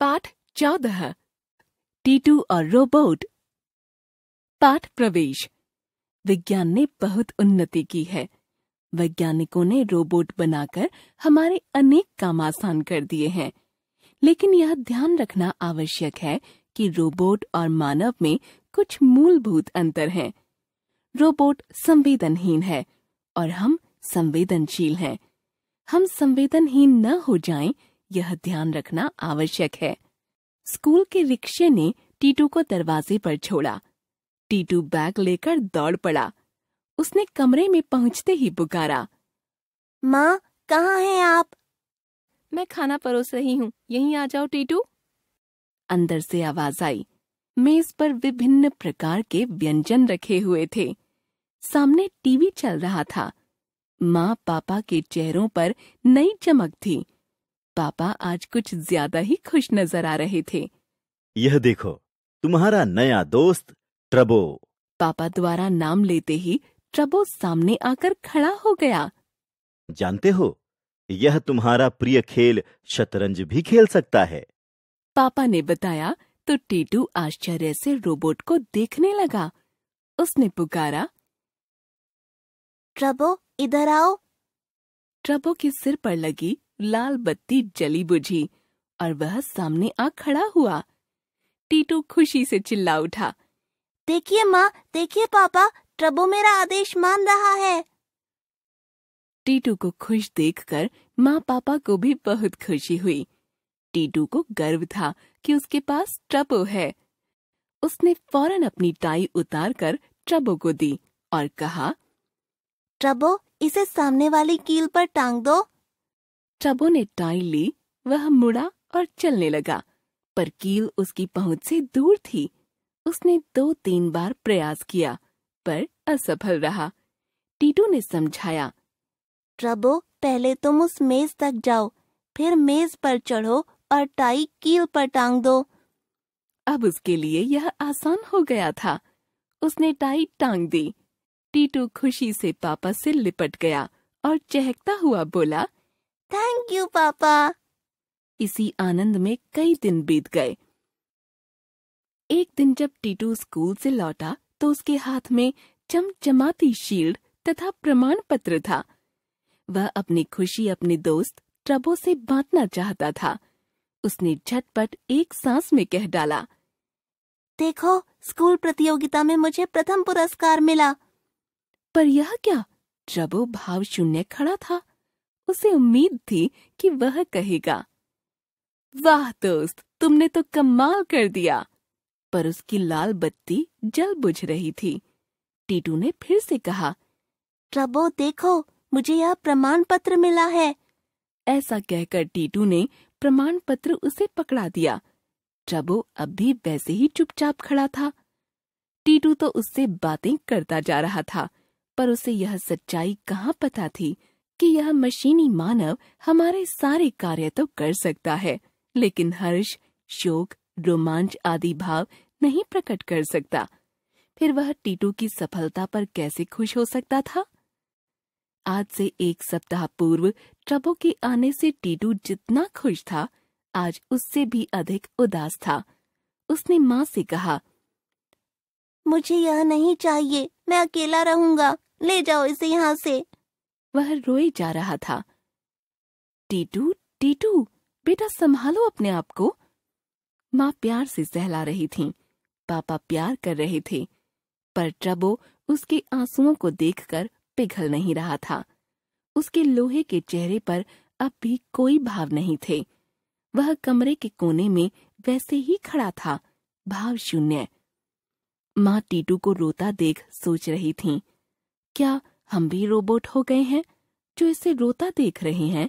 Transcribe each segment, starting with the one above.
पाठ चौदह टीटू और रोबोट पाठ प्रवेश विज्ञान ने बहुत उन्नति की है वैज्ञानिकों ने रोबोट बनाकर हमारे अनेक काम आसान कर दिए हैं लेकिन यह ध्यान रखना आवश्यक है कि रोबोट और मानव में कुछ मूलभूत अंतर हैं। रोबोट संवेदनहीन है और हम संवेदनशील हैं हम संवेदनहीन न हो जाएं यह ध्यान रखना आवश्यक है स्कूल के रिक्शे ने टीटू को दरवाजे पर छोड़ा टीटू बैग लेकर दौड़ पड़ा उसने कमरे में पहुंचते ही पुकारा माँ कहाँ हैं आप मैं खाना परोस रही हूँ यहीं आ जाओ टीटू अंदर से आवाज आई मेज पर विभिन्न प्रकार के व्यंजन रखे हुए थे सामने टीवी चल रहा था माँ पापा के चेहरों पर नई चमक थी पापा आज कुछ ज्यादा ही खुश नजर आ रहे थे यह देखो तुम्हारा नया दोस्त ट्रबो पापा द्वारा नाम लेते ही ट्रबो सामने आकर खड़ा हो गया जानते हो यह तुम्हारा प्रिय खेल शतरंज भी खेल सकता है पापा ने बताया तो टीटू आश्चर्य से रोबोट को देखने लगा उसने पुकारा ट्रबो इधर आओ ट्रबो के सिर पर लगी लाल बत्ती जली बुझी और वह सामने आ खड़ा हुआ टीटू खुशी से चिल्ला उठा देखिए माँ देखिए पापा ट्रबो मेरा आदेश मान रहा है टीटू को खुश देखकर माँ पापा को भी बहुत खुशी हुई टीटू को गर्व था कि उसके पास ट्रबो है उसने फौरन अपनी टाई उतार कर ट्रबो को दी और कहा ट्रबो इसे सामने वाली कील पर टांग दो चबो ने टाई ली वह मुड़ा और चलने लगा पर कील उसकी पहुंच से दूर थी उसने दो तीन बार प्रयास किया पर असफल रहा टीटू ने समझाया ट्रबो पहले तुम उस मेज तक जाओ फिर मेज पर चढ़ो और टाई कील पर टांग दो अब उसके लिए यह आसान हो गया था उसने टाई टांग दी टीटू खुशी से पापा से लिपट गया और चहकता हुआ बोला थैंक यू पापा इसी आनंद में कई दिन बीत गए एक दिन जब टीटू स्कूल से लौटा तो उसके हाथ में चमचमाती शील्ड तथा प्रमाण पत्र था वह अपनी खुशी अपने दोस्त ट्रबो से बांटना चाहता था उसने झटपट एक सांस में कह डाला देखो स्कूल प्रतियोगिता में मुझे प्रथम पुरस्कार मिला पर यह क्या ट्रबो भाव शून्य खड़ा था उसे उम्मीद थी कि वह कहेगा वाह दोस्त तुमने तो कमाल कर दिया पर उसकी लाल बत्ती जल बुझ रही थी टीटू ने फिर से कहा प्रभो देखो मुझे यह प्रमाण पत्र मिला है ऐसा कहकर टीटू ने प्रमाण पत्र उसे पकड़ा दिया ट्रबो अब भी वैसे ही चुपचाप खड़ा था टीटू तो उससे बातें करता जा रहा था पर उसे यह सच्चाई कहाँ पता थी कि यह मशीनी मानव हमारे सारे कार्य तो कर सकता है लेकिन हर्ष शोक रोमांच आदि भाव नहीं प्रकट कर सकता फिर वह टीटू की सफलता पर कैसे खुश हो सकता था आज से एक सप्ताह पूर्व ट्रबो के आने से टीटू जितना खुश था आज उससे भी अधिक उदास था उसने माँ से कहा मुझे यह नहीं चाहिए मैं अकेला रहूंगा ले जाओ इसे यहाँ से वह रोए जा रहा था टीटू टीटू बेटा संभालो अपने आप को माँ प्यार से सहला रही थी पापा प्यार कर रहे थे पर ट्रबो उसके आंसुओं को देखकर पिघल नहीं रहा था उसके लोहे के चेहरे पर अब भी कोई भाव नहीं थे वह कमरे के कोने में वैसे ही खड़ा था भाव शून्य माँ टीटू को रोता देख सोच रही थी क्या हम भी रोबोट हो गए हैं जो इसे रोता देख रहे हैं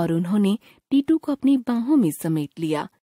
और उन्होंने टीटू को अपनी बाहों में समेट लिया